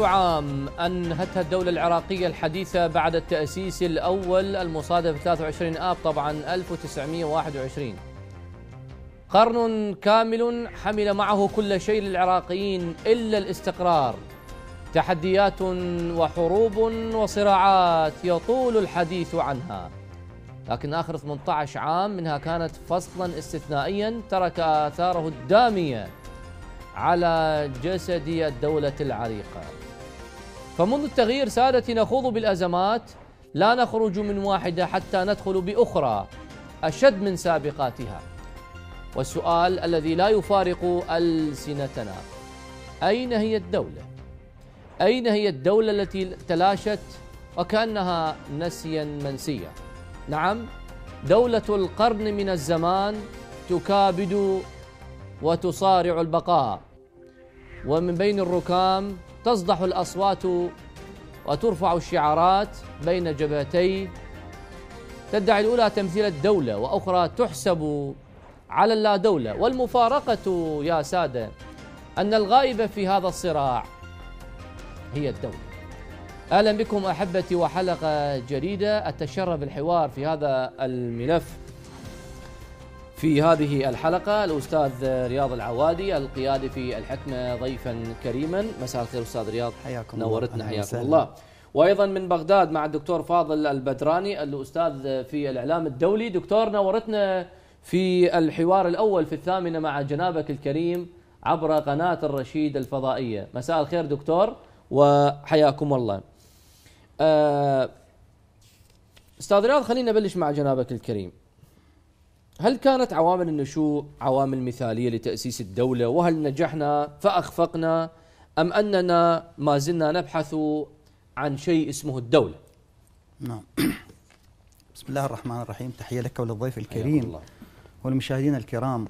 عام أنهتها الدولة العراقية الحديثة بعد التأسيس الأول المصادف 23 آب طبعا 1921 قرن كامل حمل معه كل شيء للعراقيين إلا الاستقرار تحديات وحروب وصراعات يطول الحديث عنها لكن آخر 18 عام منها كانت فصلا استثنائيا ترك آثاره الدامية على جسد الدولة العريقة فمنذ التغيير سادتي نخوض بالأزمات لا نخرج من واحدة حتى ندخل بأخرى أشد من سابقاتها والسؤال الذي لا يفارق ألسنتنا أين هي الدولة؟ أين هي الدولة التي تلاشت وكأنها نسيا منسيا نعم دولة القرن من الزمان تكابد وتصارع البقاء ومن بين الركام تصدح الأصوات وترفع الشعارات بين جبهتي تدعي الأولى تمثيل الدولة وأخرى تحسب على اللا دولة والمفارقة يا سادة أن الغائبة في هذا الصراع هي الدولة أهلا بكم أحبتي وحلقة جديدة أتشرف الحوار في هذا الملف في هذه الحلقة الأستاذ رياض العوادي القيادي في الحكمة ضيفا كريما مساء الخير أستاذ رياض حياكم نورتنا حياكم الله وأيضا من بغداد مع الدكتور فاضل البدراني الأستاذ في الإعلام الدولي دكتور نورتنا في الحوار الأول في الثامنة مع جنابك الكريم عبر قناة الرشيد الفضائية مساء الخير دكتور وحياكم الله آه، أستاذ رياض خلينا نبلش مع جنابك الكريم هل كانت عوامل النشوء عوامل مثاليه لتاسيس الدوله وهل نجحنا فاخفقنا ام اننا ما زلنا نبحث عن شيء اسمه الدوله نعم بسم الله الرحمن الرحيم تحيه لك وللضيف الكريم الله. والمشاهدين الكرام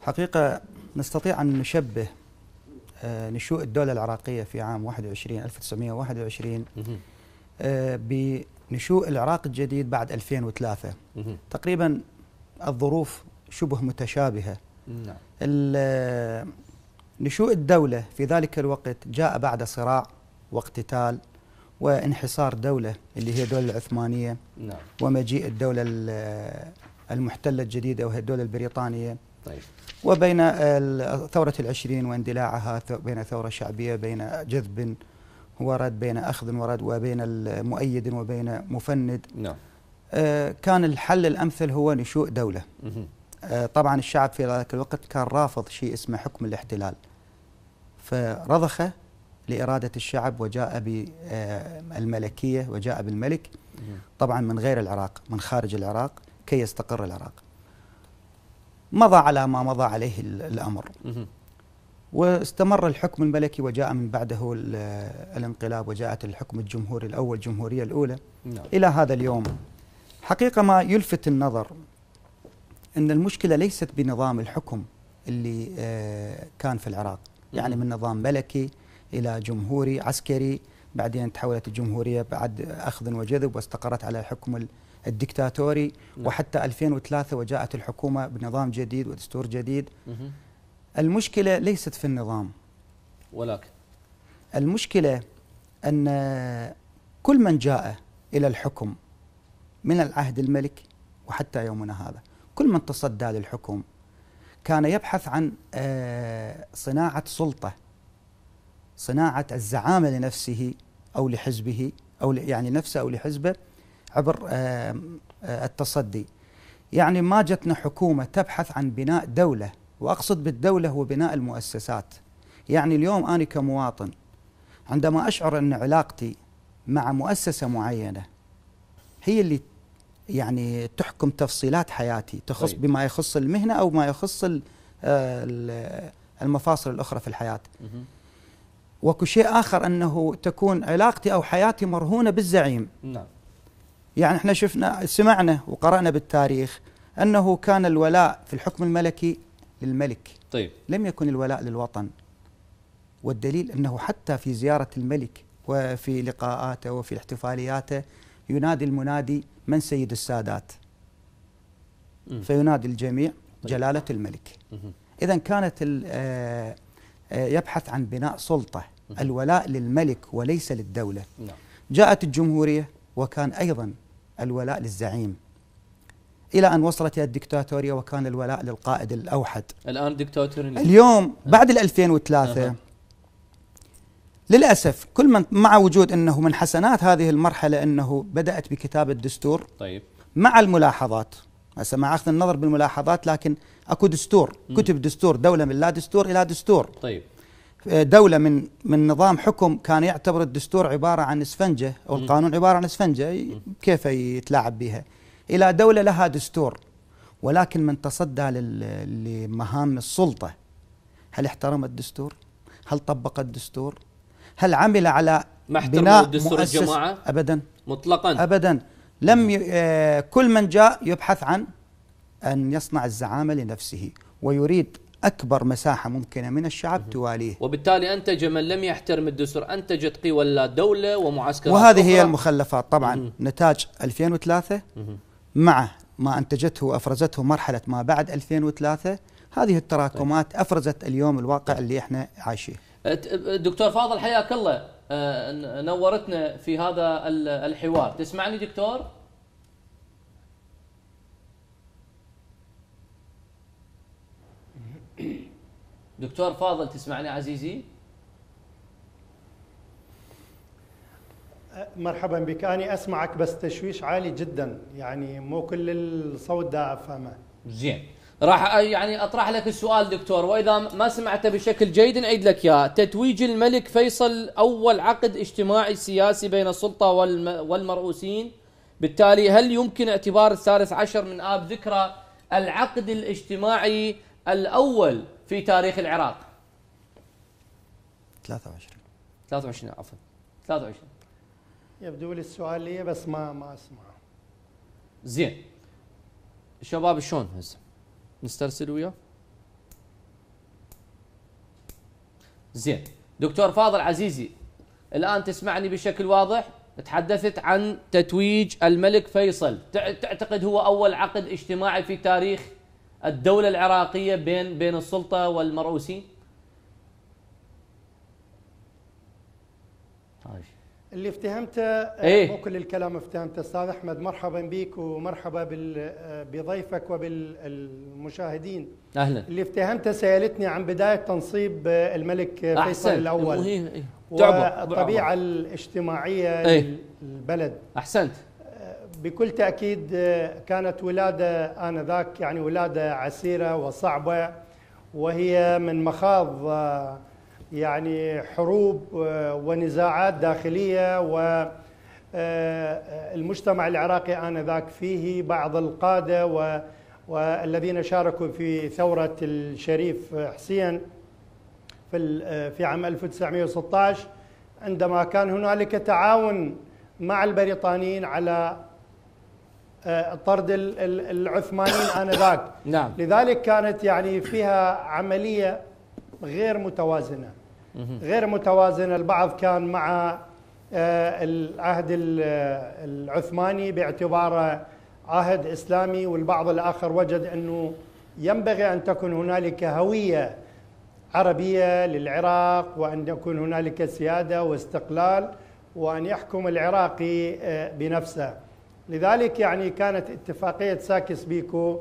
حقيقه نستطيع ان نشبه آه، نشوء الدوله العراقيه في عام 21 1921 آه، بنشوء العراق الجديد بعد 2003 تقريبا الظروف شبه متشابهة نعم. نشوء الدولة في ذلك الوقت جاء بعد صراع واقتتال وانحصار دولة اللي هي الدولة العثمانية نعم. ومجيء الدولة المحتلة الجديدة وهي الدولة البريطانية طيب. وبين ثورة العشرين واندلاعها بين ثورة شعبية بين جذب ورد بين أخذ ورد وبين مؤيد وبين مفند نعم. آه، كان الحل الأمثل هو نشوء دولة آه، طبعا الشعب في ذلك الوقت كان رافض شيء اسمه حكم الاحتلال فرضخ لإرادة الشعب وجاء بالملكية آه، وجاء بالملك طبعا من غير العراق من خارج العراق كي يستقر العراق مضى على ما مضى عليه الأمر واستمر الحكم الملكي وجاء من بعده الانقلاب وجاءت الحكم الجمهوري الأول الجمهورية الأولى نعم. إلى هذا اليوم حقيقة ما يلفت النظر أن المشكلة ليست بنظام الحكم اللي آه، كان في العراق يعني من نظام ملكي إلى جمهوري عسكري بعدين تحولت الجمهورية بعد أخذ وجذب واستقرت على الحكم الدكتاتوري نعم. وحتى 2003 وجاءت الحكومة بنظام جديد ودستور جديد المشكلة ليست في النظام ولكن المشكلة أن كل من جاء إلى الحكم من العهد الملكي وحتى يومنا هذا كل من تصدى للحكم كان يبحث عن آه، صناعة سلطة صناعة الزعامة لنفسه أو لحزبه أو يعني نفسه أو لحزبه عبر آه، التصدي يعني ما جتنا حكومة تبحث عن بناء دولة وأقصد بالدولة هو بناء المؤسسات يعني اليوم أنا كمواطن عندما أشعر أن علاقتي مع مؤسسة معينة هي اللي يعني تحكم تفصيلات حياتي تخص طيب. بما يخص المهنه او ما يخص آه، المفاصل الاخرى في الحياه وكل شيء اخر انه تكون علاقتي او حياتي مرهونه بالزعيم نعم يعني احنا شفنا سمعنا وقرانا بالتاريخ انه كان الولاء في الحكم الملكي للملك طيب لم يكن الولاء للوطن والدليل انه حتى في زياره الملك وفي لقاءاته وفي احتفالياته ينادي المنادي من سيد السادات فينادي الجميع طيب. جلالة الملك إذا كانت آه، آه، يبحث عن بناء سلطة الولاء للملك وليس للدولة نعم. جاءت الجمهورية وكان أيضا الولاء للزعيم إلى أن وصلت إلى الدكتاتورية وكان الولاء للقائد الأوحد الآن دكتاتور اليوم بعد 2003 للاسف كل من مع وجود انه من حسنات هذه المرحله انه بدات بكتابه الدستور طيب مع الملاحظات هسه مع اخذ النظر بالملاحظات لكن اكو دستور كتب دستور دوله من لا دستور الى دستور طيب آه، دولة من من نظام حكم كان يعتبر الدستور عبارة عن اسفنجة أو القانون عبارة عن اسفنجة كيف يتلاعب بها إلى دولة لها دستور ولكن من تصدى لمهام السلطة هل احترم الدستور؟ هل طبق الدستور؟ هل عمل على ما بناء دستور الجماعة أبدا مطلقا أبدا لم ي... آه، كل من جاء يبحث عن أن يصنع الزعامة لنفسه ويريد أكبر مساحة ممكنة من الشعب تواليه وبالتالي أنتج من لم يحترم الدستور أنتجت قوى لا دولة ومعسكرات وهذه أخرى. هي المخلفات طبعا مم. نتاج 2003 مم. مع ما أنتجته وأفرزته مرحلة ما بعد 2003 هذه طيب. التراكمات أفرزت اليوم الواقع اللي إحنا عايشينه أه، أه، دكتور فاضل حياك الله أه، نورتنا في هذا الحوار تسمعني دكتور دكتور فاضل تسمعني عزيزي مرحبا بك أنا أسمعك بس تشويش عالي جدا يعني مو كل الصوت دا أفهمه زين راح يعني اطرح لك السؤال دكتور واذا ما سمعته بشكل جيد نعيد لك اياه تتويج الملك فيصل اول عقد اجتماعي سياسي بين السلطه والمرؤوسين بالتالي هل يمكن اعتبار الثالث عشر من اب ذكرى العقد الاجتماعي الاول في تاريخ العراق 23 23 عفوا 23 يبدو لي السؤال لي بس ما ما اسمعه زين الشباب شلون هسه نسترسل وياه زين دكتور فاضل عزيزي الان تسمعني بشكل واضح تحدثت عن تتويج الملك فيصل تعتقد هو اول عقد اجتماعي في تاريخ الدوله العراقيه بين بين السلطه والمرؤوسين اللي افتهمته آه، ايه؟ مو كل الكلام افتهمته استاذ احمد مرحبا بك ومرحبا آه، بضيفك وبالمشاهدين اهلا اللي افتهمته سالتني عن بدايه تنصيب آه، الملك فيصل الاول ايه؟ والطبيعه الاجتماعيه ايه؟ للبلد احسنت بكل تاكيد كانت ولاده انذاك يعني ولاده عسيره وصعبه وهي من مخاض يعني حروب آه، ونزاعات داخلية والمجتمع آه، آه، العراقي آنذاك فيه بعض القادة والذين شاركوا في ثورة الشريف حسين في عام 1916 عندما كان هنالك تعاون مع البريطانيين على طرد العثمانيين آنذاك نعم. لذلك كانت يعني فيها عملية غير متوازنة غير متوازن البعض كان مع آه، العهد آه، العثماني باعتباره عهد اسلامي والبعض الاخر وجد انه ينبغي ان تكون هنالك هويه عربيه للعراق وان يكون هنالك سياده واستقلال وان يحكم العراقي آه، بنفسه لذلك يعني كانت اتفاقيه ساكس بيكو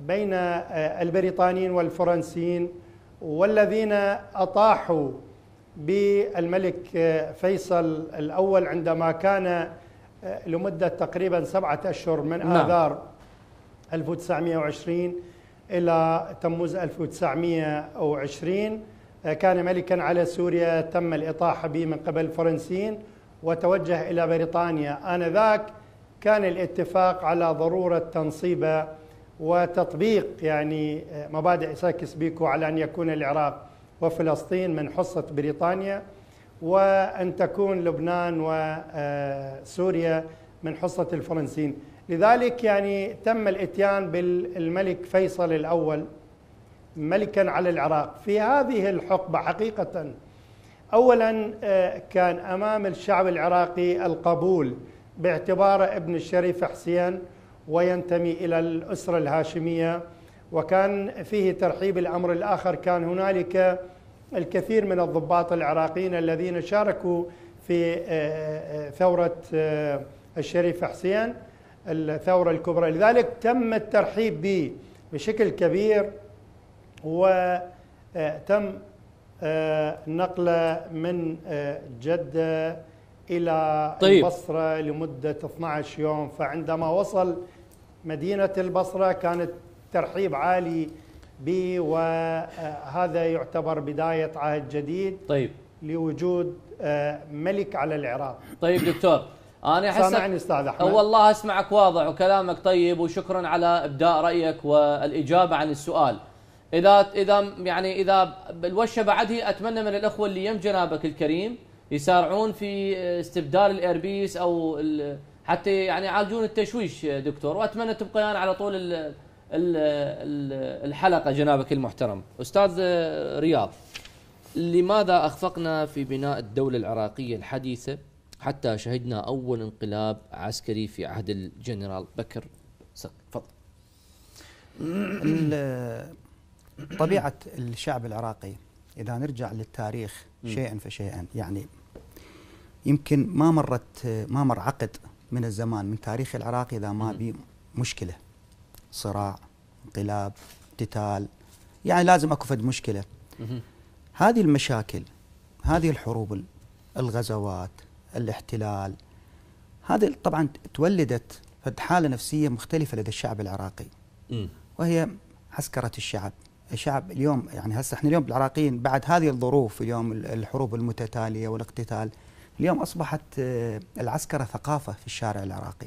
بين البريطانيين والفرنسيين والذين اطاحوا بالملك فيصل الاول عندما كان آه، لمده تقريبا سبعه اشهر من نعم. اذار نعم. 1920 الى تموز 1920 آه، كان ملكا على سوريا تم الاطاحه به من قبل الفرنسيين وتوجه الى بريطانيا انذاك كان الاتفاق على ضروره تنصيبه وتطبيق يعني آه، مبادئ ساكس بيكو على ان يكون العراق وفلسطين من حصه بريطانيا وان تكون لبنان وسوريا آه، من حصه الفرنسيين، لذلك يعني تم الاتيان بالملك فيصل الاول ملكا على العراق في هذه الحقبه حقيقه اولا آه، كان امام الشعب العراقي القبول باعتباره ابن الشريف حسين وينتمي إلى الأسرة الهاشمية وكان فيه ترحيب الأمر الآخر كان هنالك الكثير من الضباط العراقيين الذين شاركوا في آه، آه، ثورة آه، الشريف حسين الثورة الكبرى لذلك تم الترحيب به بشكل كبير وتم نقله من جدة إلى طيب. البصرة لمدة 12 يوم فعندما وصل مدينة البصرة كانت ترحيب عالي به آه، وهذا يعتبر بداية عهد جديد طيب لوجود آه، ملك على العراق طيب دكتور انا احس سامعني استاذ احمد والله اسمعك واضح وكلامك طيب وشكرا على ابداء رايك والاجابه عن السؤال اذا اذا يعني اذا الوشه بعدي اتمنى من الاخوه اللي يم جنابك الكريم يسارعون في آه، استبدال الايربيس او حتى يعني يعالجون التشويش دكتور واتمنى تبقي يعني على طول الـ الـ الحلقه جنابك المحترم استاذ آه، رياض لماذا اخفقنا في بناء الدوله العراقيه الحديثه حتى شهدنا اول انقلاب عسكري في عهد الجنرال بكر تفضل طبيعه الشعب العراقي اذا نرجع للتاريخ شيئا فشيئا يعني يمكن ما مرت ما مر عقد من الزمان من تاريخ العراق إذا ما بي مشكلة صراع انقلاب قتال يعني لازم أكو فد مشكلة هذه المشاكل هذه الحروب الغزوات الاحتلال هذه طبعا تولدت فد حالة نفسية مختلفة لدى الشعب العراقي وهي عسكرة الشعب الشعب اليوم يعني هسه احنا اليوم العراقيين بعد هذه الظروف اليوم الحروب المتتاليه والاقتتال اليوم أصبحت آه، العسكرة ثقافة في الشارع العراقي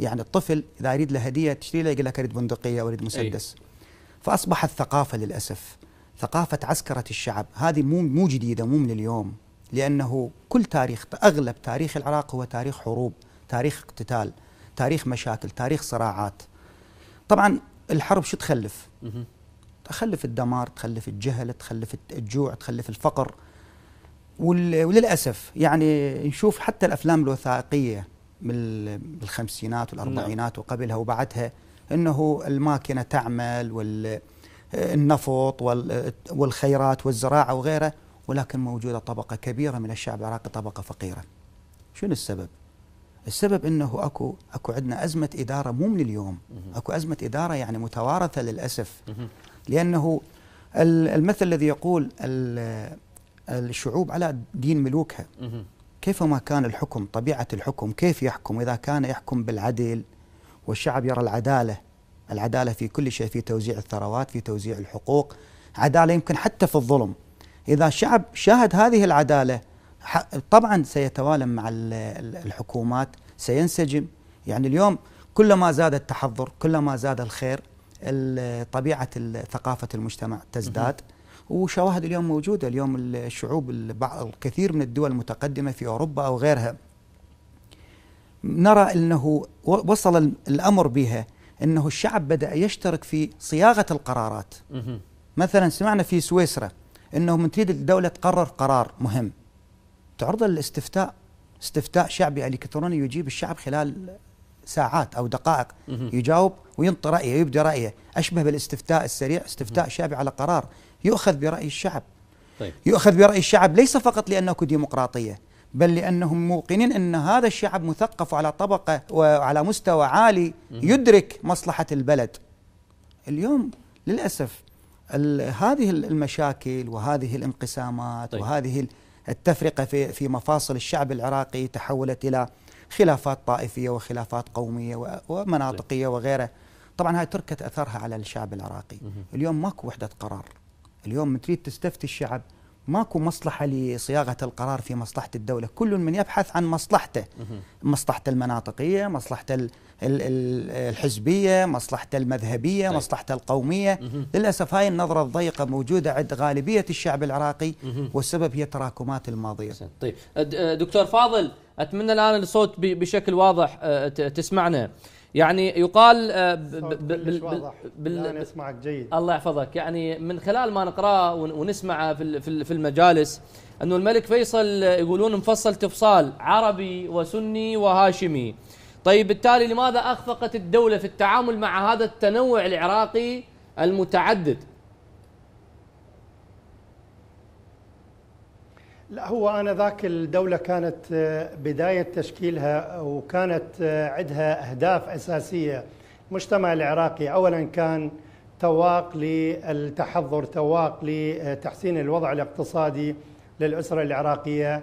يعني الطفل إذا يريد له هدية تشتري له يقول لك أريد بندقية اريد إيه. مسدس أي. فأصبحت ثقافة للأسف ثقافة عسكرة الشعب هذه مو مو جديدة مو من اليوم لأنه كل تاريخ أغلب تاريخ العراق هو تاريخ حروب تاريخ اقتتال تاريخ مشاكل تاريخ صراعات طبعا الحرب شو تخلف تخلف الدمار تخلف الجهل تخلف الجوع تخلف الفقر وللاسف يعني نشوف حتى الافلام الوثائقيه من الخمسينات والاربعينات نعم. وقبلها وبعدها انه الماكينه تعمل والنفط والخيرات والزراعه وغيره ولكن موجوده طبقه كبيره من الشعب العراقي طبقه فقيره. شنو السبب؟ السبب انه اكو اكو عندنا ازمه اداره مو من اليوم، اكو ازمه اداره يعني متوارثه للاسف لانه المثل الذي يقول الشعوب على دين ملوكها كيف ما كان الحكم طبيعة الحكم كيف يحكم إذا كان يحكم بالعدل والشعب يرى العدالة العدالة في كل شيء في توزيع الثروات في توزيع الحقوق عدالة يمكن حتى في الظلم إذا الشعب شاهد هذه العدالة طبعا سيتوالم مع الحكومات سينسجم يعني اليوم كلما زاد التحضر كلما زاد الخير طبيعة ثقافة المجتمع تزداد وشواهد اليوم موجوده اليوم الشعوب الكثير من الدول المتقدمه في اوروبا او غيرها نرى انه وصل الامر بها انه الشعب بدا يشترك في صياغه القرارات مثلا سمعنا في سويسرا انه من تريد الدوله تقرر قرار مهم تعرضه للاستفتاء استفتاء شعبي الكتروني يجيب الشعب خلال ساعات او دقائق يجاوب وينطي رايه ويبدي رايه اشبه بالاستفتاء السريع استفتاء شعبي على قرار يؤخذ برأي الشعب طيب. يؤخذ برأي الشعب ليس فقط لأنه ديمقراطية بل لأنهم موقنين أن هذا الشعب مثقف على طبقة وعلى مستوى عالي يدرك مصلحة البلد اليوم للأسف هذه المشاكل وهذه الانقسامات طيب. وهذه التفرقة في, في مفاصل الشعب العراقي تحولت إلى خلافات طائفية وخلافات قومية ومناطقية طيب. وغيرها طبعا هاي تركت أثرها على الشعب العراقي اليوم ماكو وحدة قرار اليوم تريد تستفتي الشعب ماكو مصلحة لصياغة القرار في مصلحة الدولة كل من يبحث عن مصلحته مصلحة المناطقية مصلحة الحزبية مصلحة المذهبية طيب. مصلحة القومية للأسف هاي النظرة الضيقة موجودة عند غالبية الشعب العراقي والسبب هي تراكمات الماضية طيب دكتور فاضل أتمنى الآن الصوت بشكل واضح تسمعنا يعني يقال آه، بال بال أنا أسمعك جيد الله يحفظك يعني من خلال ما نقراه ونسمعه في المجالس أنه الملك فيصل يقولون مفصل تفصال عربي وسني وهاشمي طيب بالتالي لماذا أخفقت الدولة في التعامل مع هذا التنوع العراقي المتعدد لا هو آنذاك الدولة كانت آه، بداية تشكيلها وكانت آه، عندها أهداف أساسية المجتمع العراقي أولا كان تواق للتحضر تواق لتحسين الوضع الاقتصادي للأسرة العراقية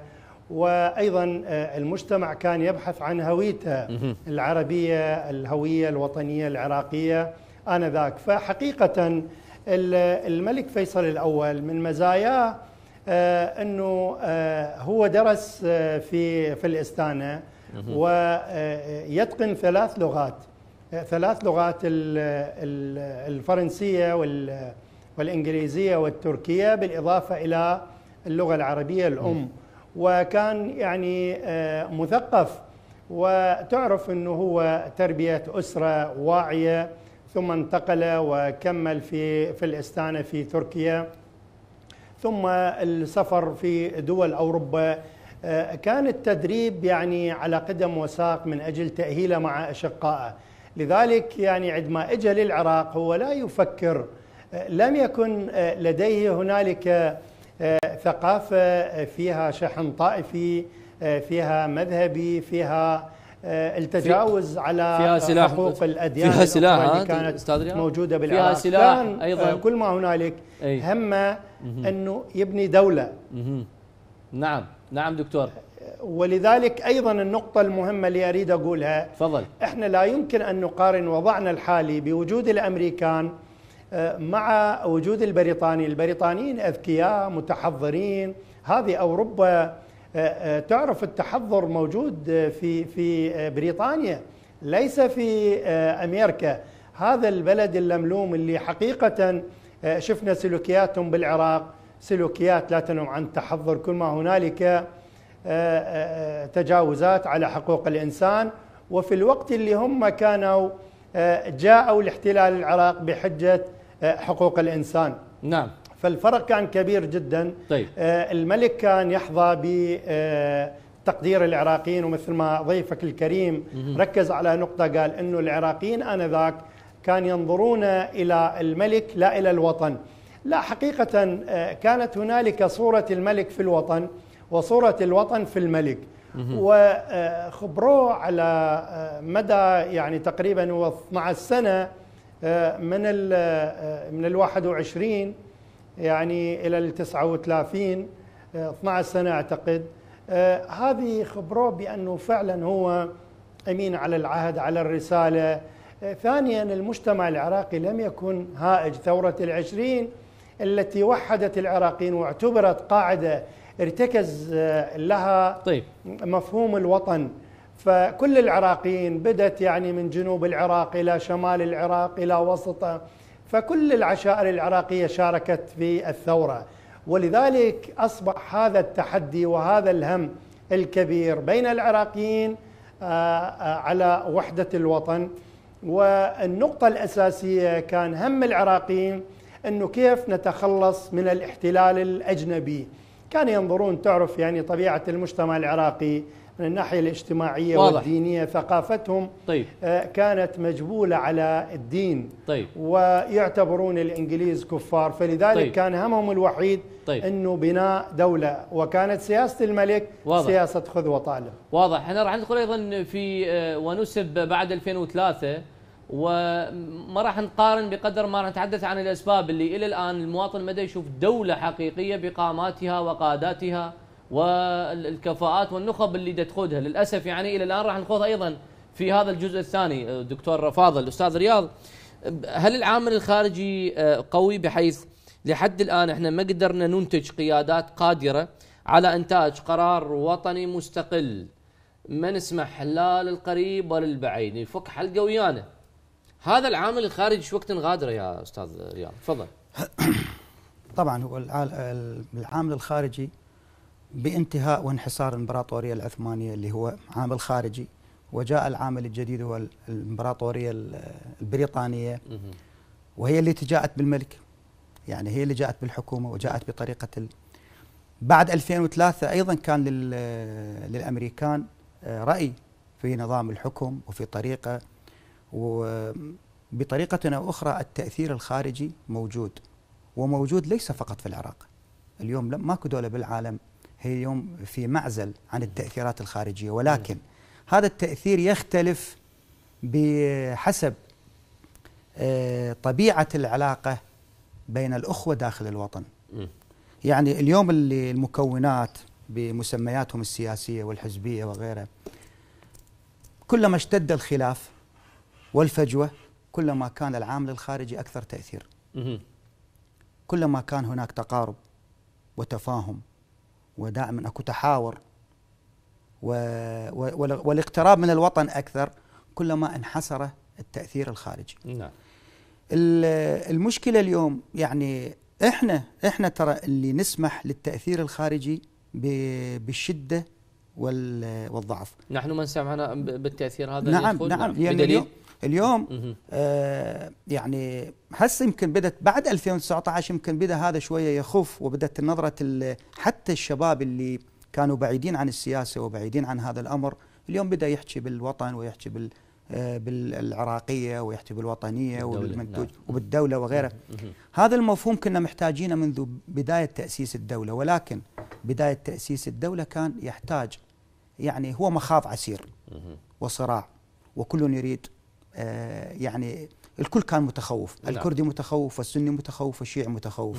وأيضا آه، المجتمع كان يبحث عن هويته العربية الهوية الوطنية العراقية آنذاك فحقيقة الملك فيصل الأول من مزاياه آه، انه آه، هو درس آه، في في الاستانه ويتقن ثلاث لغات ثلاث لغات الفرنسيه والانجليزيه والتركيه بالاضافه الى اللغه العربيه الام وكان يعني مثقف وتعرف انه هو تربيه اسره واعيه ثم انتقل وكمل في في الاستانه في تركيا ثم السفر في دول أوروبا آه، كان التدريب يعني على قدم وساق من أجل تأهيله مع أشقائه لذلك يعني عندما اجى للعراق هو لا يفكر آه، لم يكن آه، لديه هنالك ثقافه فيها شحن طائفي فيها مذهبي فيها آه، التجاوز على فيها سلاح حقوق الاديان آه، فيها سلاح استاذ كانت موجوده بالعراق فيها سلاح كان آه، ايضا كل ما هنالك هم همه انه يبني دوله مه. نعم نعم دكتور ولذلك ايضا النقطة المهمة اللي اريد اقولها تفضل احنا لا يمكن ان نقارن وضعنا الحالي بوجود الامريكان مع وجود البريطانيين، البريطانيين اذكياء متحضرين، هذه اوروبا آه، آه، تعرف التحضر موجود آه، في في بريطانيا ليس في امريكا هذا البلد اللملوم اللي حقيقه شفنا سلوكياتهم بالعراق سلوكيات لا تنم عن التحضر كل ما هنالك تجاوزات على حقوق الانسان وفي الوقت اللي هم كانوا جاءوا لاحتلال العراق بحجه حقوق الانسان نعم فالفرق كان كبير جدا طيب. آه، الملك كان يحظى ب آه، تقدير العراقيين ومثل ما ضيفك الكريم ركز على نقطة قال أنه العراقيين آنذاك كان ينظرون إلى الملك لا إلى الوطن لا حقيقة آه، كانت هنالك صورة الملك في الوطن وصورة الوطن في الملك وخبروه على مدى يعني تقريبا 12 سنة من ال من ال 21 يعني الى ال 39 12 آه، سنه اعتقد آه، هذه خبروه بانه فعلا هو امين على العهد على الرساله آه، ثانيا المجتمع العراقي لم يكن هائج ثوره العشرين التي وحدت العراقيين واعتبرت قاعده ارتكز لها طيب. مفهوم الوطن فكل العراقيين بدت يعني من جنوب العراق الى شمال العراق الى وسطه فكل العشائر العراقية شاركت في الثورة ولذلك أصبح هذا التحدي وهذا الهم الكبير بين العراقيين آه، آه، على وحدة الوطن والنقطة الأساسية كان هم العراقيين أنه كيف نتخلص من الاحتلال الأجنبي كانوا ينظرون تعرف يعني طبيعة المجتمع العراقي من الناحية الاجتماعية واضح. والدينية ثقافتهم طيب. آه، كانت مجبولة على الدين طيب. ويعتبرون الإنجليز كفار فلذلك طيب. كان همهم الوحيد طيب. أنه بناء دولة وكانت سياسة الملك واضح. سياسة خذ وطالب واضح احنا راح ندخل أيضا في آه، ونسب بعد 2003 وما راح نقارن بقدر ما راح نتحدث عن الأسباب اللي إلى الآن المواطن مدى يشوف دولة حقيقية بقاماتها وقاداتها والكفاءات والنخب اللي تقودها للاسف يعني الى الان راح نخوض ايضا في هذا الجزء الثاني دكتور فاضل استاذ رياض هل العامل الخارجي قوي بحيث لحد الان احنا ما قدرنا ننتج قيادات قادره على انتاج قرار وطني مستقل ما نسمح لا للقريب ولا للبعيد يفك حلقه ويانا هذا العامل الخارجي شو وقت نغادره يا استاذ رياض تفضل طبعا هو العامل الخارجي بانتهاء وانحصار الامبراطوريه العثمانيه اللي هو عامل خارجي وجاء العامل الجديد هو الامبراطوريه البريطانيه وهي اللي تجاءت بالملك يعني هي اللي جاءت بالحكومه وجاءت بطريقه ال... بعد 2003 ايضا كان لل... للامريكان آه، راي في نظام الحكم وفي طريقه وبطريقه او اخرى التاثير الخارجي موجود وموجود ليس فقط في العراق اليوم ماكو دوله بالعالم هي اليوم في معزل عن التأثيرات الخارجية ولكن هذا التأثير يختلف بحسب آه، طبيعة العلاقة بين الأخوة داخل الوطن يعني اليوم اللي المكونات بمسمياتهم السياسية والحزبية وغيرها كلما اشتد الخلاف والفجوة كلما كان العامل الخارجي أكثر تأثير كلما كان هناك تقارب وتفاهم ودائما اكو تحاور و... و... والاقتراب من الوطن اكثر كلما انحسر التاثير الخارجي. نعم. المشكله اليوم يعني احنا احنا ترى اللي نسمح للتاثير الخارجي ب... بالشده والضعف. نحن من سمحنا بالتاثير هذا نعم نعم, نعم. يعني بدليل اليوم آه يعني هسه يمكن بدت بعد 2019 يمكن بدا هذا شويه يخف وبدت نظره حتى الشباب اللي كانوا بعيدين عن السياسه وبعيدين عن هذا الامر اليوم بدا يحكي بالوطن ويحكي بال آه، بالعراقيه ويحكي بالوطنيه وبالمنتوج نعم. وبالدوله وغيره هذا المفهوم كنا محتاجينه منذ بدايه تاسيس الدوله ولكن بدايه تاسيس الدوله كان يحتاج يعني هو مخاض عسير وصراع وكل يريد آه، يعني الكل كان متخوف لا. نعم. الكردي متخوف والسني متخوف والشيعي متخوف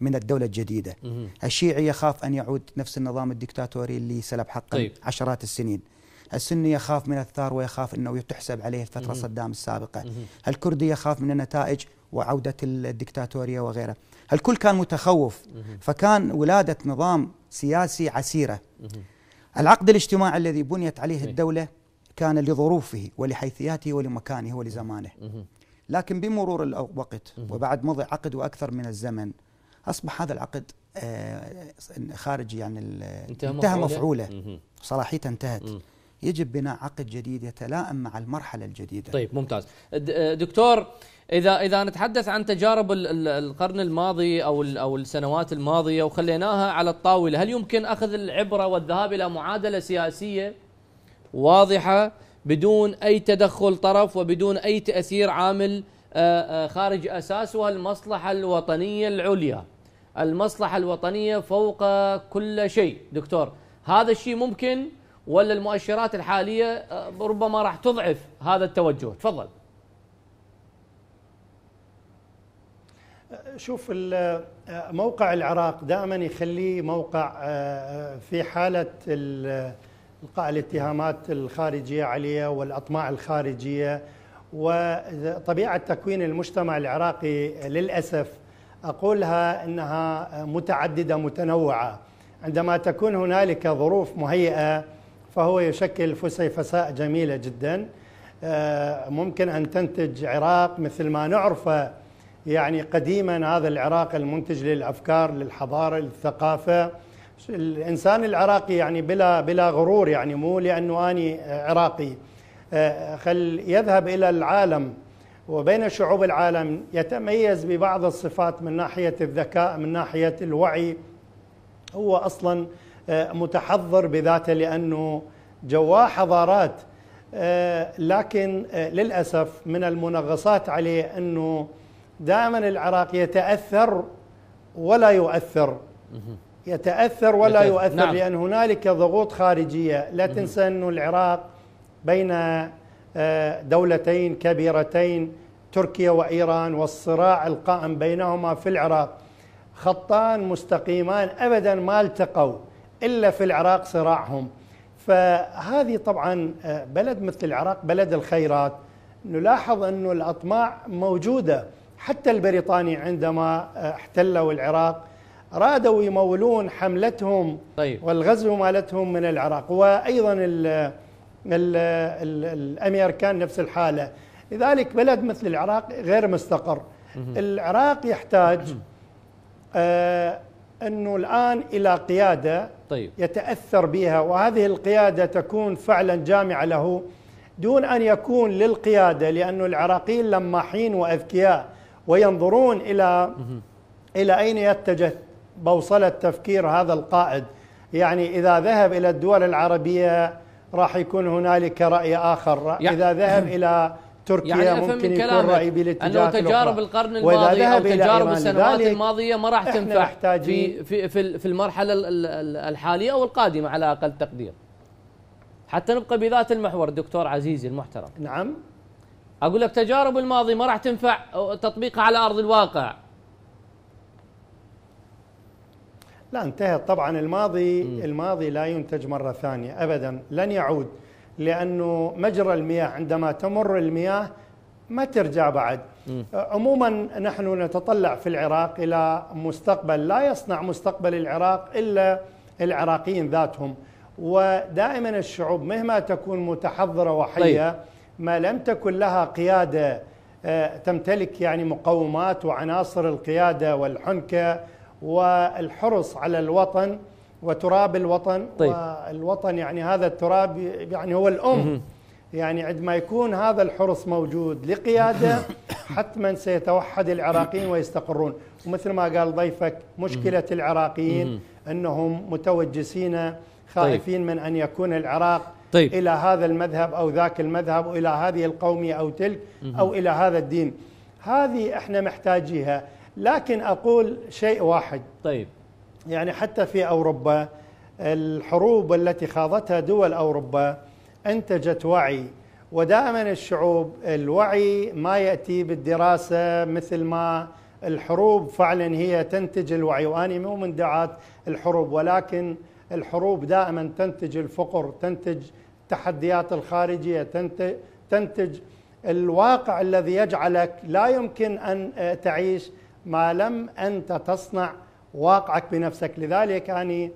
من الدولة الجديدة الشيعي يخاف أن يعود نفس النظام الدكتاتوري اللي سلب حقه طيب. عشرات السنين السني يخاف من الثار ويخاف أنه تحسب عليه الفترة صدام السابقة الكردي يخاف من النتائج وعودة الدكتاتورية وغيرها الكل كان متخوف فكان ولادة نظام سياسي عسيرة العقد الاجتماعي الذي بنيت عليه طيب. الدولة كان لظروفه ولحيثياته ولمكانه ولزمانه لكن بمرور الوقت وبعد مضي عقد وأكثر من الزمن أصبح هذا العقد آه، خارج يعني انتهى, انتهى مفعوله صلاحيته انتهت يجب بناء عقد جديد يتلائم مع المرحله الجديده. طيب ممتاز. آه، دكتور اذا اذا نتحدث عن تجارب القرن الماضي او او السنوات الماضيه وخليناها على الطاوله، هل يمكن اخذ العبره والذهاب الى معادله سياسيه واضحه بدون اي تدخل طرف وبدون اي تاثير عامل آه، آه، خارج اساسها المصلحه الوطنيه العليا المصلحه الوطنيه فوق كل شيء دكتور هذا الشيء ممكن ولا المؤشرات الحاليه آه، ربما راح تضعف هذا التوجه تفضل شوف موقع العراق دائما يخليه موقع في حاله القاء الاتهامات الخارجيه عليه والاطماع الخارجيه وطبيعه تكوين المجتمع العراقي للاسف اقولها انها متعدده متنوعه عندما تكون هنالك ظروف مهيئه فهو يشكل فسيفساء جميله جدا آه، ممكن ان تنتج عراق مثل ما نعرفه يعني قديما هذا العراق المنتج للافكار للحضاره للثقافه الانسان العراقي يعني بلا بلا غرور يعني مو لانه اني عراقي آه، خل يذهب الى العالم وبين شعوب العالم يتميز ببعض الصفات من ناحيه الذكاء من ناحيه الوعي هو اصلا آه، متحضر بذاته لانه جواه حضارات آه، لكن للاسف من المنغصات عليه انه دائما العراق يتاثر ولا يؤثر يتأثر ولا يتأثر. يؤثر نعم. لأن هنالك ضغوط خارجية لا تنسى أن العراق بين آه، دولتين كبيرتين تركيا وإيران والصراع القائم بينهما في العراق خطان مستقيمان أبدا ما التقوا إلا في العراق صراعهم فهذه طبعا آه، بلد مثل العراق بلد الخيرات نلاحظ أن الأطماع موجودة حتى البريطاني عندما آه، احتلوا العراق رادوا يمولون حملتهم طيب. والغزو مالتهم من العراق وايضا الـ الـ ال الامريكان نفس الحاله لذلك بلد مثل العراق غير مستقر العراق يحتاج آه انه الان الى قياده طيب. يتاثر بها وهذه القياده تكون فعلا جامعه له دون ان يكون للقياده لانه العراقيين لماحين واذكياء وينظرون الى الى اين يتجه بوصلة تفكير هذا القائد يعني إذا ذهب إلى الدول العربية راح يكون هنالك رأي آخر يعني إذا ذهب إلى تركيا يعني أفهم ممكن من يكون رأي بالاتجاه أنه تجارب القرن الماضي أو تجارب السنوات الماضية ما راح تنفع في, في, في, في المرحلة الحالية أو القادمة على أقل تقدير حتى نبقى بذات المحور دكتور عزيزي المحترم نعم أقول لك تجارب الماضي ما راح تنفع تطبيقها على أرض الواقع لا انتهى طبعا الماضي م. الماضي لا ينتج مرة ثانية أبدا لن يعود لأنه مجرى المياه عندما تمر المياه ما ترجع بعد م. عموما نحن نتطلع في العراق إلى مستقبل لا يصنع مستقبل العراق إلا العراقيين ذاتهم ودائما الشعوب مهما تكون متحضرة وحية طيب. ما لم تكن لها قيادة آه، تمتلك يعني مقومات وعناصر القيادة والحنكة والحرص على الوطن وتراب الوطن طيب. والوطن يعني هذا التراب يعني هو الأم يعني عندما يكون هذا الحرص موجود لقيادة حتما سيتوحد العراقيين ويستقرون ومثل ما قال ضيفك مشكلة العراقيين أنهم متوجسين خائفين من أن يكون العراق طيب. إلى هذا المذهب أو ذاك المذهب أو إلى هذه القومية أو تلك أو إلى هذا الدين هذه احنا محتاجيها لكن أقول شيء واحد طيب يعني حتى في أوروبا الحروب التي خاضتها دول أوروبا أنتجت وعي ودائما الشعوب الوعي ما يأتي بالدراسة مثل ما الحروب فعلا هي تنتج الوعي واني مو من دعاة الحروب ولكن الحروب دائما تنتج الفقر تنتج التحديات الخارجية تنتج الواقع الذي يجعلك لا يمكن أن تعيش ما لم أنت تصنع واقعك بنفسك لذلك أنا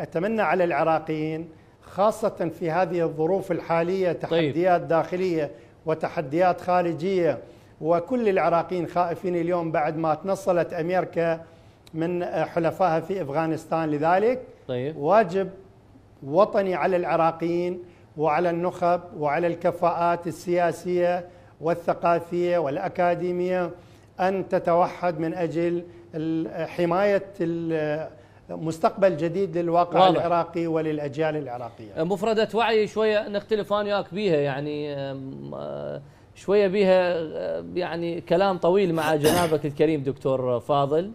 أتمنى على العراقيين خاصة في هذه الظروف الحالية طيب. تحديات طيب. داخلية وتحديات خارجية وكل العراقيين خائفين اليوم بعد ما تنصلت أمريكا من حلفائها في أفغانستان لذلك طيب. واجب وطني على العراقيين وعلى النخب وعلى الكفاءات السياسية والثقافية والأكاديمية ان تتوحد من اجل حمايه مستقبل جديد للواقع واضح. العراقي وللاجيال العراقيه. مفرده وعي شويه نختلف انا وياك بيها يعني شويه بيها يعني كلام طويل مع جنابك الكريم دكتور فاضل.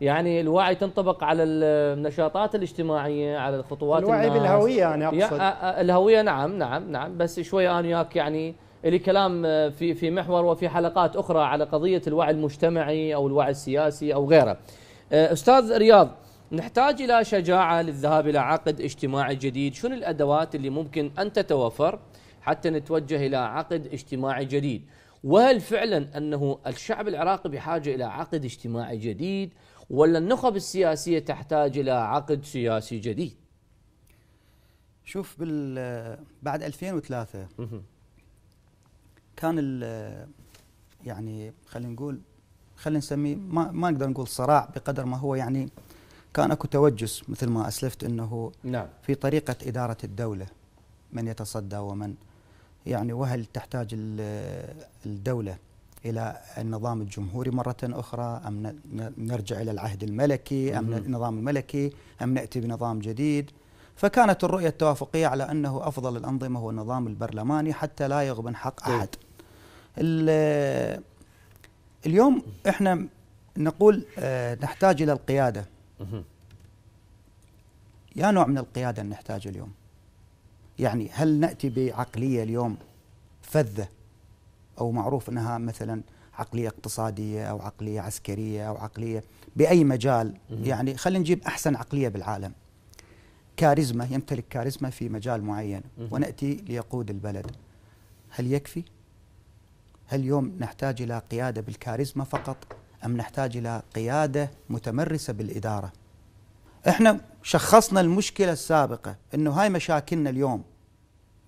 يعني الوعي تنطبق على النشاطات الاجتماعيه على الخطوات الوعي الناس. بالهويه انا اقصد الهويه نعم نعم نعم بس شويه انا وياك يعني لي كلام آه، في في محور وفي حلقات اخرى على قضيه الوعي المجتمعي او الوعي السياسي او غيره. آه، استاذ رياض نحتاج الى شجاعه للذهاب الى عقد اجتماعي جديد، شنو الادوات اللي ممكن ان تتوفر حتى نتوجه الى عقد اجتماعي جديد؟ وهل فعلا انه الشعب العراقي بحاجه الى عقد اجتماعي جديد ولا النخب السياسيه تحتاج الى عقد سياسي جديد؟ شوف بال آه، بعد 2003 كان يعني خلينا نقول خلينا نسميه ما ما نقدر نقول صراع بقدر ما هو يعني كان اكو توجس مثل ما اسلفت انه نعم. في طريقه اداره الدوله من يتصدى ومن يعني وهل تحتاج الدوله الى النظام الجمهوري مره اخرى ام نرجع الى العهد الملكي ام النظام الملكي ام ناتي بنظام جديد فكانت الرؤيه التوافقيه على انه افضل الانظمه هو النظام البرلماني حتى لا يغبن حق طيب. احد اليوم احنا نقول آه، نحتاج الى القياده يا نوع من القياده نحتاج اليوم يعني هل ناتي بعقليه اليوم فذه او معروف انها مثلا عقليه اقتصاديه او عقليه عسكريه او عقليه باي مجال يعني خلينا نجيب احسن عقليه بالعالم كاريزما يمتلك كاريزما في مجال معين وناتي ليقود البلد هل يكفي هل اليوم نحتاج إلى قيادة بالكاريزما فقط أم نحتاج إلى قيادة متمرسة بالإدارة إحنا شخصنا المشكلة السابقة أنه هاي مشاكلنا اليوم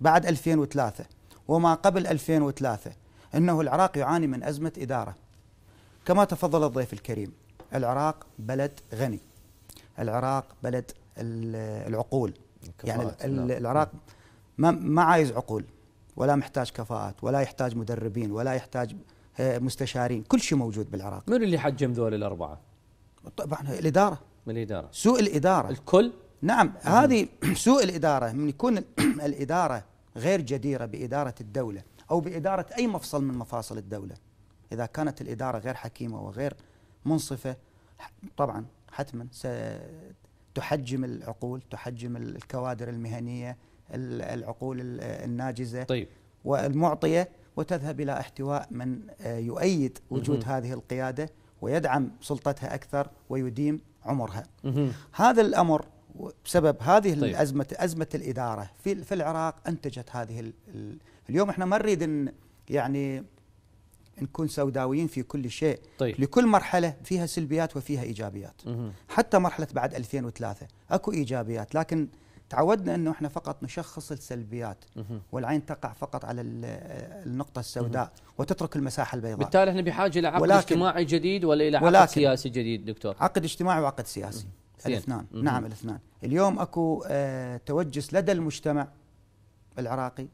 بعد 2003 وما قبل 2003 أنه العراق يعاني من أزمة إدارة كما تفضل الضيف الكريم العراق بلد غني العراق بلد العقول يعني نعم. العراق ما, ما عايز عقول ولا محتاج كفاءات ولا يحتاج مدربين ولا يحتاج آه، مستشارين كل شيء موجود بالعراق من اللي حجم ذول الأربعة؟ طبعا الإدارة من الإدارة سوء الإدارة الكل؟ نعم هذه سوء الإدارة من يكون الإدارة غير جديرة بإدارة الدولة أو بإدارة أي مفصل من مفاصل الدولة إذا كانت الإدارة غير حكيمة وغير منصفة طبعا حتما ستحجم العقول تحجم الكوادر المهنية العقول الناجزه طيب. والمعطيه وتذهب الى احتواء من آه، يؤيد وجود هذه القياده ويدعم سلطتها اكثر ويديم عمرها. هذا الامر بسبب هذه طيب. الازمه ازمه الاداره في في العراق انتجت هذه اليوم احنا ما نريد ان يعني نكون سوداويين في كل شيء طيب. لكل مرحله فيها سلبيات وفيها ايجابيات حتى مرحله بعد 2003 اكو ايجابيات لكن تعودنا انه احنا فقط نشخص السلبيات والعين تقع فقط على النقطه السوداء وتترك المساحه البيضاء بالتالي احنا بحاجه الى عقد اجتماعي جديد ولا الى عقد سياسي جديد دكتور عقد اجتماعي وعقد سياسي الاثنان نعم الاثنان اليوم اكو آه، توجس لدى المجتمع العراقي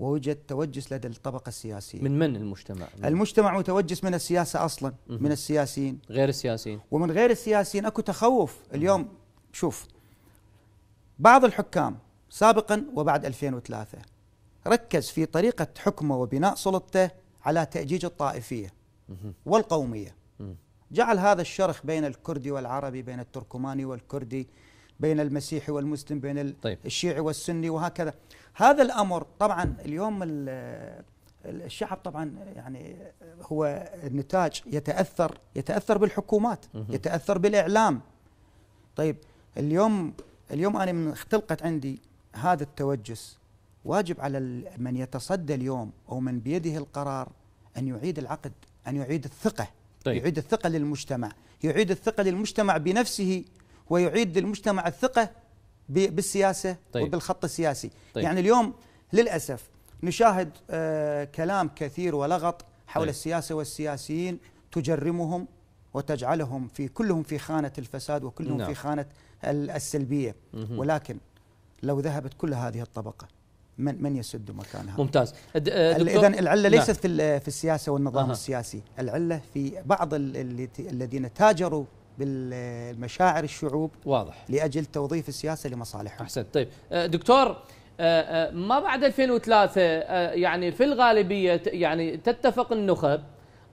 ووجد توجس لدى الطبقة السياسية من من المجتمع؟ من المجتمع متوجس من السياسة أصلا من السياسيين غير السياسيين ومن غير السياسيين أكو تخوف اليوم شوف بعض الحكام سابقا وبعد 2003 ركز في طريقة حكمه وبناء سلطته على تأجيج الطائفية والقومية جعل هذا الشرخ بين الكردي والعربي بين التركماني والكردي بين المسيحي والمسلم بين طيب. الشيعي والسني وهكذا هذا الأمر طبعا اليوم الشعب طبعا يعني هو النتاج يتأثر يتأثر بالحكومات يتأثر بالإعلام طيب اليوم اليوم انا من اختلقت عندي هذا التوجس واجب على من يتصدى اليوم او من بيده القرار ان يعيد العقد ان يعيد الثقه طيب. يعيد الثقه للمجتمع يعيد الثقه للمجتمع بنفسه ويعيد للمجتمع الثقه بالسياسه طيب. وبالخط السياسي طيب. يعني اليوم للاسف نشاهد آه كلام كثير ولغط حول طيب. السياسه والسياسيين تجرمهم وتجعلهم في كلهم في خانه الفساد وكلهم نعم. في خانه السلبيه ولكن لو ذهبت كل هذه الطبقه من من يسد مكانها ممتاز آه، اذا العله نعم. ليست في في السياسه والنظام أه. السياسي العله في بعض الذين تاجروا بالمشاعر الشعوب واضح لاجل توظيف السياسه لمصالحهم احسنت طيب آه، دكتور آه، ما بعد 2003 يعني في الغالبيه يعني تتفق النخب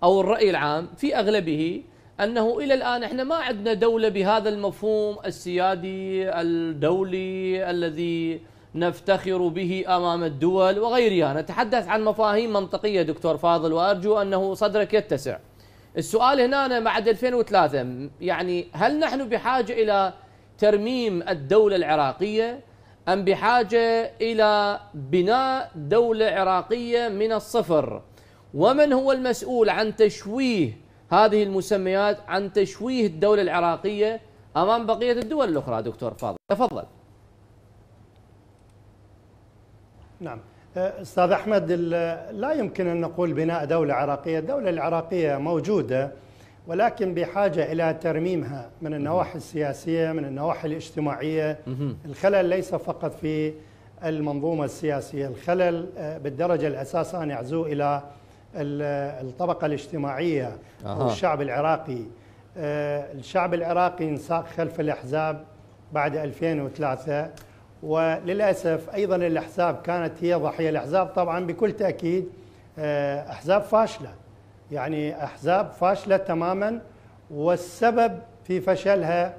او الراي العام في اغلبه انه الى الان احنا ما عندنا دوله بهذا المفهوم السيادي الدولي الذي نفتخر به امام الدول وغيرها، نتحدث عن مفاهيم منطقيه دكتور فاضل وارجو انه صدرك يتسع. السؤال هنا أنا بعد 2003 يعني هل نحن بحاجه الى ترميم الدوله العراقيه ام بحاجه الى بناء دوله عراقيه من الصفر؟ ومن هو المسؤول عن تشويه هذه المسميات عن تشويه الدولة العراقية أمام بقية الدول الأخرى دكتور فاضل تفضل نعم أه، استاذ احمد لا يمكن ان نقول بناء دوله عراقيه، الدوله العراقيه موجوده ولكن بحاجه الى ترميمها من النواحي السياسيه، من النواحي الاجتماعيه، الخلل ليس فقط في المنظومه السياسيه، الخلل أه، بالدرجه الأساسية انا الى الطبقة الاجتماعية أو الشعب العراقي آه، الشعب العراقي انساق خلف الأحزاب بعد 2003 وللأسف أيضا الأحزاب كانت هي ضحية الأحزاب طبعا بكل تأكيد آه، أحزاب فاشلة يعني أحزاب فاشلة تماما والسبب في فشلها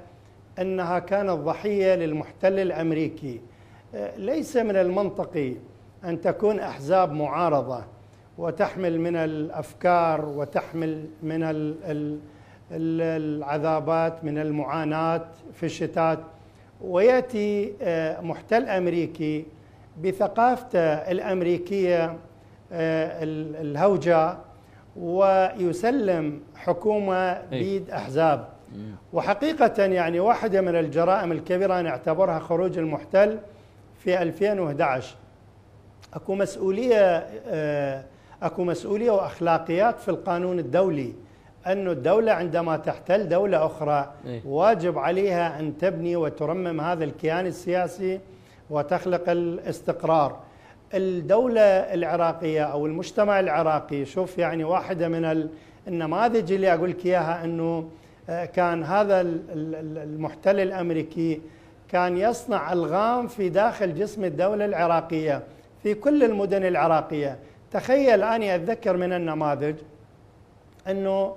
أنها كانت ضحية للمحتل الأمريكي آه، ليس من المنطقي أن تكون أحزاب معارضة وتحمل من الافكار وتحمل من العذابات من المعاناه في الشتات وياتي آه، محتل امريكي بثقافته الامريكيه آه، الهوجه ويسلم حكومه إيه. بيد احزاب وحقيقه يعني واحده من الجرائم الكبيره نعتبرها خروج المحتل في 2011 اكو مسؤوليه آه، اكو مسؤوليه واخلاقيات في القانون الدولي أن الدولة عندما تحتل دولة أخرى إيه. واجب عليها أن تبني وترمم هذا الكيان السياسي وتخلق الاستقرار الدولة العراقية أو المجتمع العراقي شوف يعني واحدة من النماذج اللي أقول لك إياها أنه آه، كان هذا المحتل الأمريكي كان يصنع ألغام في داخل جسم الدولة العراقية في كل المدن العراقية تخيل أني أتذكر من النماذج أنه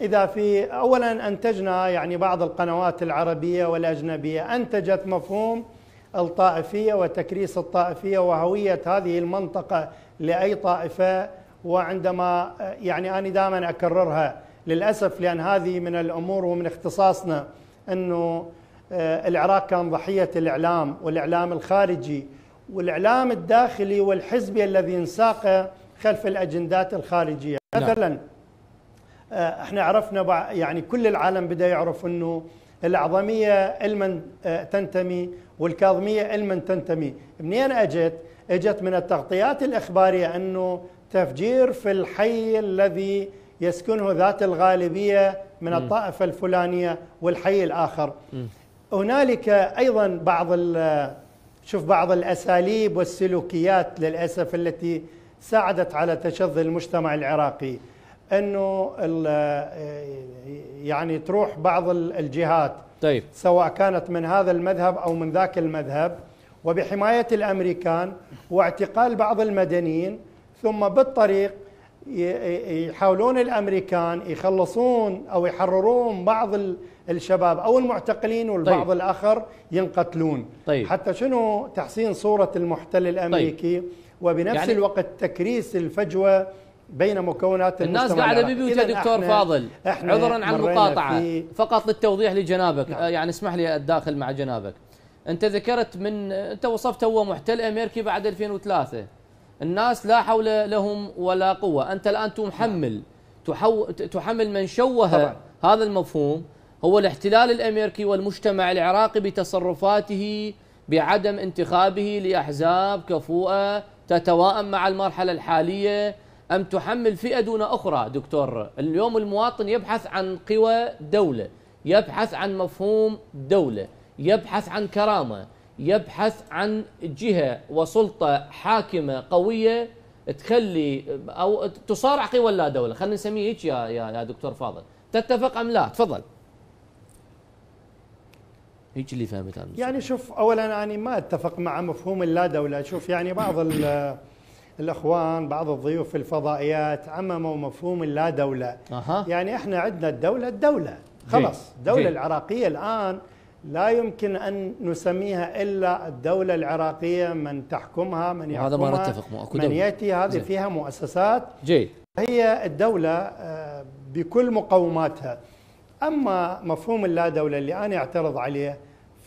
إذا في أولا أنتجنا يعني بعض القنوات العربية والأجنبية أنتجت مفهوم الطائفية وتكريس الطائفية وهوية هذه المنطقة لأي طائفة وعندما يعني أنا دائما أكررها للأسف لأن هذه من الأمور ومن اختصاصنا أنه آه، العراق كان ضحية الإعلام والإعلام الخارجي والاعلام الداخلي والحزبي الذي انساق خلف الاجندات الخارجيه نعم. مثلا آه، احنا عرفنا يعني كل العالم بدا يعرف انه الاعظميه لمن آه، تنتمي والكاظميه لمن تنتمي منين اجت اجت من التغطيات الاخباريه انه تفجير في الحي الذي يسكنه ذات الغالبيه من الطائفه الفلانيه والحي الاخر هنالك ايضا بعض شوف بعض الأساليب والسلوكيات للأسف التي ساعدت على تشظي المجتمع العراقي أنه آه، يعني تروح بعض الجهات طيب. سواء كانت من هذا المذهب أو من ذاك المذهب وبحماية الأمريكان واعتقال بعض المدنيين ثم بالطريق يحاولون الأمريكان يخلصون أو يحررون بعض ال الشباب او المعتقلين والبعض طيب. الاخر ينقتلون طيب. حتى شنو تحسين صوره المحتل الامريكي طيب. وبنفس يعني الوقت تكريس الفجوه بين مكونات الناس قاعده ببيوتها دكتور احنا فاضل احنا عذرا عن المقاطعه فقط للتوضيح لجنابك نعم. يعني اسمح لي الداخل مع جنابك انت ذكرت من انت وصفت هو محتل امريكي بعد 2003 الناس لا حول لهم ولا قوه انت الان تحمل نعم. تحو... تحمل من شوه هذا المفهوم هو الاحتلال الامريكي والمجتمع العراقي بتصرفاته بعدم انتخابه لاحزاب كفوءه تتواءم مع المرحله الحاليه ام تحمل فئه دون اخرى دكتور اليوم المواطن يبحث عن قوى دوله يبحث عن مفهوم دوله يبحث عن كرامه يبحث عن جهه وسلطه حاكمه قويه تخلي او تصارع قوى اللا دوله خلينا نسميه هيك يا يا دكتور فاضل تتفق ام لا تفضل هيك اللي فهمت عنه؟ يعني شوف اولا يعني ما اتفق مع مفهوم اللا دوله، شوف يعني بعض الاخوان بعض الضيوف في الفضائيات عمموا مفهوم اللا دوله. أه. يعني احنا عندنا الدوله الدوله خلاص، الدوله العراقيه الان لا يمكن ان نسميها الا الدوله العراقيه من تحكمها من يحكمها هذا ما نتفق من ياتي هذه فيها مؤسسات جيد هي الدوله آه، بكل مقوماتها أما مفهوم اللا دولة اللي أنا أعترض عليه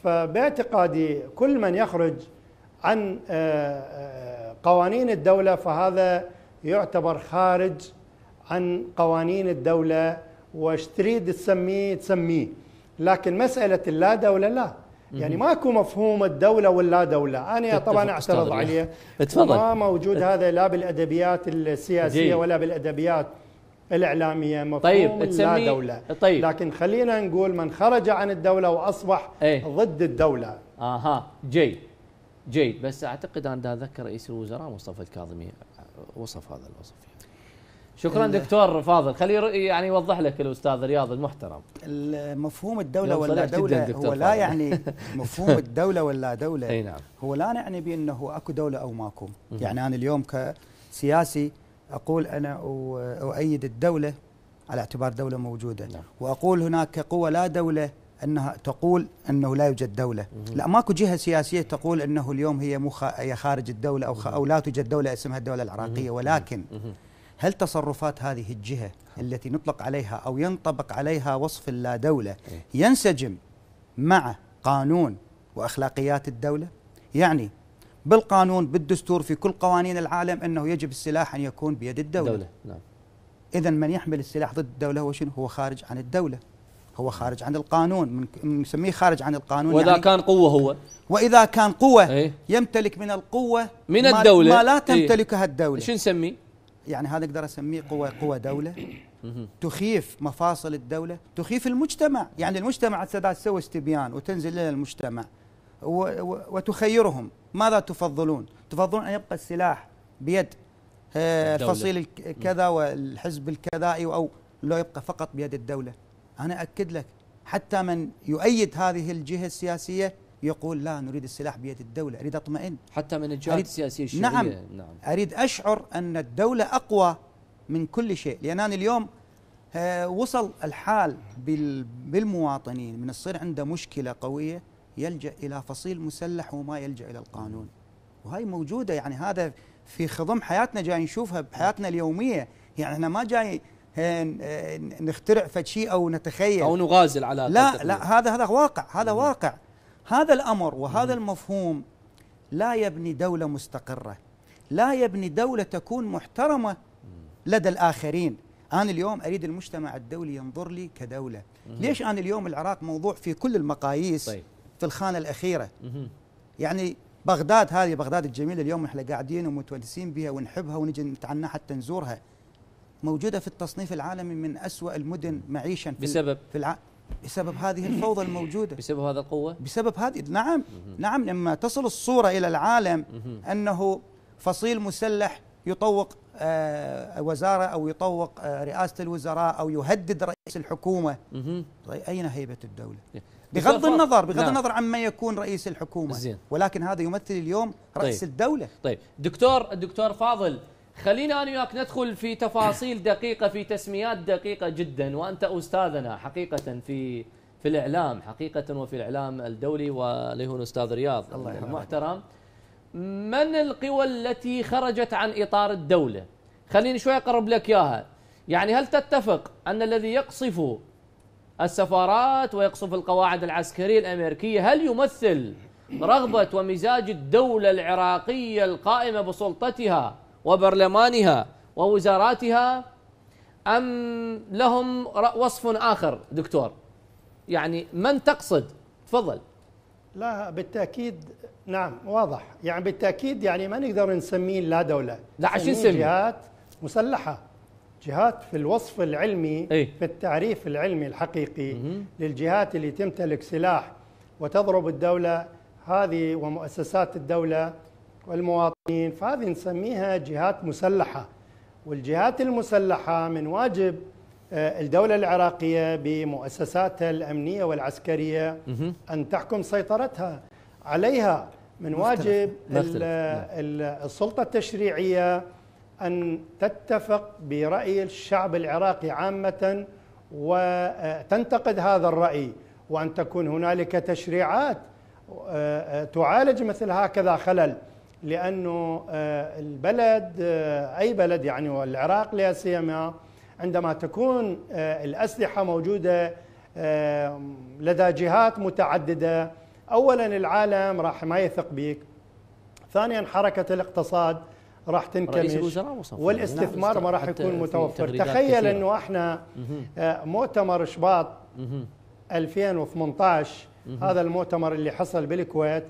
فباعتقادي كل من يخرج عن آه، آه، قوانين الدولة فهذا يعتبر خارج عن قوانين الدولة وايش تريد تسميه تسميه لكن مسألة اللا دولة لا يعني ماكو مفهوم الدولة واللا دولة أنا طبعا أعترض عليه تفضل ما موجود هذا لا بالأدبيات السياسية ولا بالأدبيات الإعلامية مفهوم طيب لا دولة طيب لكن خلينا نقول من خرج عن الدولة وأصبح ايه؟ ضد الدولة آها جيد جيد بس أعتقد أن ذكر رئيس الوزراء مصطفى الكاظمي وصف هذا الوصف يعني. شكرا دكتور فاضل خلي يعني يوضح لك الاستاذ رياض المحترم مفهوم الدوله ولا دوله هو لا يعني مفهوم الدوله ولا دوله اي نعم هو لا نعني بانه اكو دوله او ماكو يعني انا اليوم كسياسي أقول أنا أؤيد الدولة على اعتبار دولة موجودة نعم. وأقول هناك قوة لا دولة أنها تقول أنه لا يوجد دولة مم. لا ماكو جهة سياسية تقول أنه اليوم هي, مخ... هي خارج الدولة أو, خ... أو لا توجد دولة اسمها الدولة العراقية مم. ولكن مم. هل تصرفات هذه الجهة التي نطلق عليها أو ينطبق عليها وصف اللا دولة إيه. ينسجم مع قانون وأخلاقيات الدولة يعني بالقانون بالدستور في كل قوانين العالم انه يجب السلاح ان يكون بيد الدوله. دولة. نعم. اذا من يحمل السلاح ضد الدوله هو شنو؟ هو خارج عن الدوله. هو خارج عن القانون نسميه خارج عن القانون واذا يعني كان قوه هو واذا كان قوه ايه؟ يمتلك من القوه من ما الدوله ما لا إيه. تمتلكها ايه؟ الدوله شو نسميه؟ يعني هذا اقدر اسميه قوه قوه دوله تخيف مفاصل الدوله تخيف المجتمع يعني المجتمع تسوي استبيان وتنزل الى المجتمع وتخيرهم ماذا تفضلون تفضلون أن يبقى السلاح بيد آه، الفصيل كذا والحزب الكذائي أو لو يبقى فقط بيد الدولة أنا أكد لك حتى من يؤيد هذه الجهة السياسية يقول لا نريد السلاح بيد الدولة أريد أطمئن حتى من الجهات السياسية الشيعية نعم, نعم أريد أشعر أن الدولة أقوى من كل شيء لأن أنا اليوم آه، وصل الحال بالمواطنين من الصين عنده مشكلة قوية يلجأ إلى فصيل مسلح وما يلجأ إلى القانون وهي موجودة يعني هذا في خضم حياتنا جاي نشوفها بحياتنا اليومية يعني احنا ما جاي آه، نخترع شيء أو نتخيل أو نغازل على لا لا هذا هذا واقع هذا واقع هذا الأمر وهذا المفهوم لا يبني دولة مستقرة لا يبني دولة تكون محترمة لدى الآخرين أنا اليوم أريد المجتمع الدولي ينظر لي كدولة ليش أنا اليوم العراق موضوع في كل المقاييس طيب. في الخانه الاخيره يعني بغداد هذه بغداد الجميله اليوم احنا قاعدين ومتونسين بها ونحبها ونجي نتعنى حتى نزورها موجوده في التصنيف العالمي من أسوأ المدن معيشا في بسبب في الع... بسبب هذه الفوضى الموجوده بسبب هذا القوه بسبب هذه نعم نعم لما تصل الصوره الى العالم انه فصيل مسلح يطوق آه وزاره او يطوق آه رئاسه الوزراء او يهدد رئيس الحكومه طيب، اين هيبه الدوله إيه. بغض النظر بغض نعم. النظر عما يكون رئيس الحكومه زين. ولكن هذا يمثل اليوم راس طيب. الدوله طيب دكتور الدكتور فاضل خلينا انا وياك ندخل في تفاصيل دقيقه في تسميات دقيقه جدا وانت استاذنا حقيقه في في الاعلام حقيقه وفي الاعلام الدولي وليهون استاذ رياض الله المحترم من القوى التي خرجت عن اطار الدوله خليني شوي اقرب لك اياها يعني هل تتفق ان الذي يقصف السفارات ويقصف القواعد العسكرية الأمريكية هل يمثل رغبة ومزاج الدولة العراقية القائمة بسلطتها وبرلمانها ووزاراتها أم لهم وصف آخر دكتور يعني من تقصد تفضل لا بالتأكيد نعم واضح يعني بالتأكيد يعني ما نقدر نسميه لا دولة لا عشان نسميه جهات مسلحة جهات في الوصف العلمي أي؟ في التعريف العلمي الحقيقي للجهات اللي تمتلك سلاح وتضرب الدولة هذه ومؤسسات الدولة والمواطنين فهذه نسميها جهات مسلحة والجهات المسلحة من واجب آه، الدولة العراقية بمؤسساتها الأمنية والعسكرية أن تحكم سيطرتها عليها من واجب مختلف. نعم. السلطة التشريعية أن تتفق برأي الشعب العراقي عامة وتنتقد آه، هذا الرأي وأن تكون هنالك تشريعات آه، آه، تعالج مثل هكذا خلل لأنه البلد أي بلد يعني والعراق لا سيما عندما تكون الأسلحة موجودة لدى جهات متعددة أولا العالم راح ما يثق بك ثانيا حركة الاقتصاد راح تنكمش يعني والاستثمار نعم، ما راح يكون متوفر تخيل انه احنا آه، مؤتمر شباط 2018 هذا المؤتمر اللي حصل بالكويت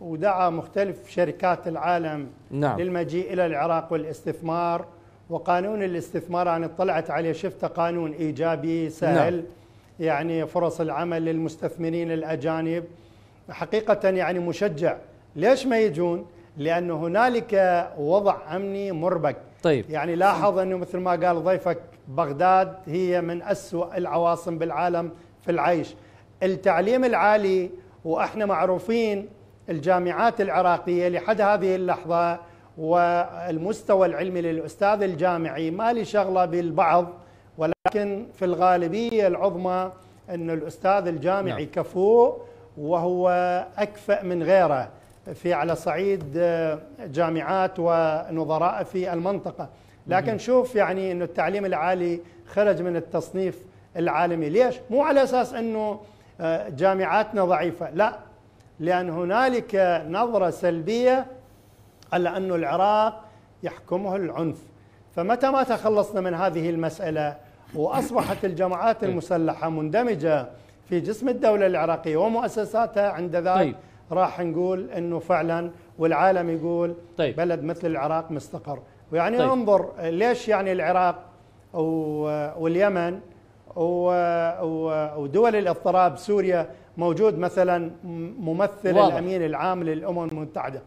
ودعا مختلف شركات العالم نعم. للمجيء الى العراق والاستثمار وقانون الاستثمار انا اطلعت عليه شفت قانون ايجابي سهل نعم. يعني فرص العمل للمستثمرين الاجانب حقيقه يعني مشجع ليش ما يجون لأن هنالك وضع أمني مربك طيب يعني لاحظ أنه مثل ما قال ضيفك بغداد هي من أسوأ العواصم بالعالم في العيش التعليم العالي وإحنا معروفين الجامعات العراقية لحد هذه اللحظة والمستوى العلمي للأستاذ الجامعي ما لي شغلة بالبعض ولكن في الغالبية العظمى أن الأستاذ الجامعي نعم. كفوء وهو أكفأ من غيره في على صعيد آه، جامعات ونظراء في المنطقه لكن شوف يعني انه التعليم العالي خرج من التصنيف العالمي ليش مو على اساس انه آه، جامعاتنا ضعيفه لا لان هنالك نظره سلبيه على انه العراق يحكمه العنف فمتى ما تخلصنا من هذه المساله واصبحت الجماعات المسلحه مندمجه في جسم الدوله العراقيه ومؤسساتها عند ذلك طيب. راح نقول انه فعلا والعالم يقول طيب. بلد مثل العراق مستقر ويعني طيب. انظر ليش يعني العراق واليمن ودول الاضطراب سوريا موجود مثلا ممثل واضح. الامين العام للامم المتحده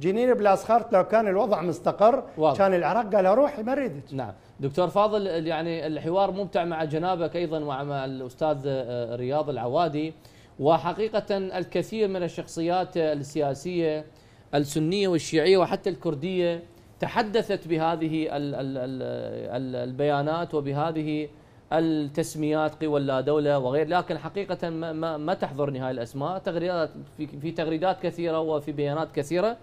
جنين خارت لو كان الوضع مستقر واضح. كان العراق قال روحي ما ريدت نعم دكتور فاضل يعني الحوار ممتع مع جنابك ايضا ومع الاستاذ آه، آه، رياض العوادي وحقيقة الكثير من الشخصيات السياسية السنية والشيعية وحتى الكردية تحدثت بهذه البيانات وبهذه التسميات قوى اللا دولة وغير لكن حقيقة ما, تحضر تحضرني الأسماء تغريدات في تغريدات كثيرة وفي بيانات كثيرة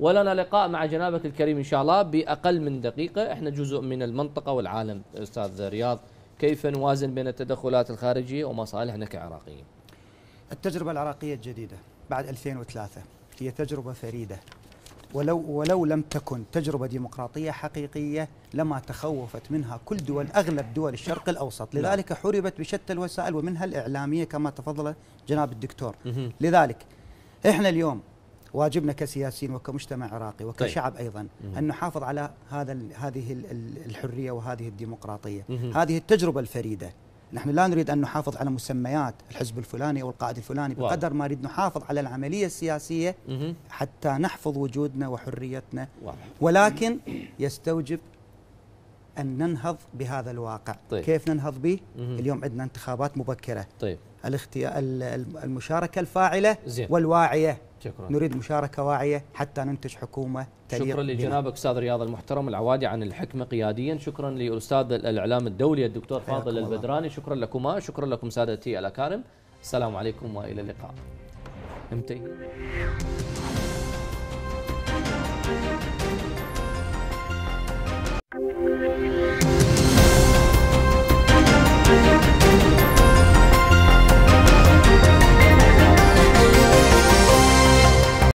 ولنا لقاء مع جنابك الكريم إن شاء الله بأقل من دقيقة إحنا جزء من المنطقة والعالم أستاذ رياض كيف نوازن بين التدخلات الخارجية ومصالحنا كعراقيين التجربة العراقية الجديدة بعد 2003 هي تجربة فريدة ولو ولو لم تكن تجربة ديمقراطية حقيقية لما تخوفت منها كل دول أغلب دول الشرق نعم. الأوسط نعم. لذلك حربت بشتى الوسائل ومنها الإعلامية كما تفضل جناب الدكتور لذلك إحنا اليوم واجبنا كسياسيين وكمجتمع عراقي طيب. وكشعب ايضا ان نحافظ على هذا هذه الحريه وهذه الديمقراطيه، هذه التجربه الفريده نحن لا نريد أن نحافظ على مسميات الحزب الفلاني أو القائد الفلاني بقدر ما نريد نحافظ على العملية السياسية حتى نحفظ وجودنا وحريتنا ولكن يستوجب أن ننهض بهذا الواقع طيب. كيف ننهض به؟ اليوم عندنا انتخابات مبكرة طيب. المشاركة الفاعلة زين. والواعية شكرا نريد مشاركة واعية حتى ننتج حكومة تليق شكرا لجنابك أستاذ رياض المحترم العوادي عن الحكمة قياديا شكرا للأستاذ الإعلام الدولي الدكتور فاضل البدراني شكرا لكما شكرا لكم سادتي الأكارم السلام عليكم وإلى اللقاء امتي Thank you.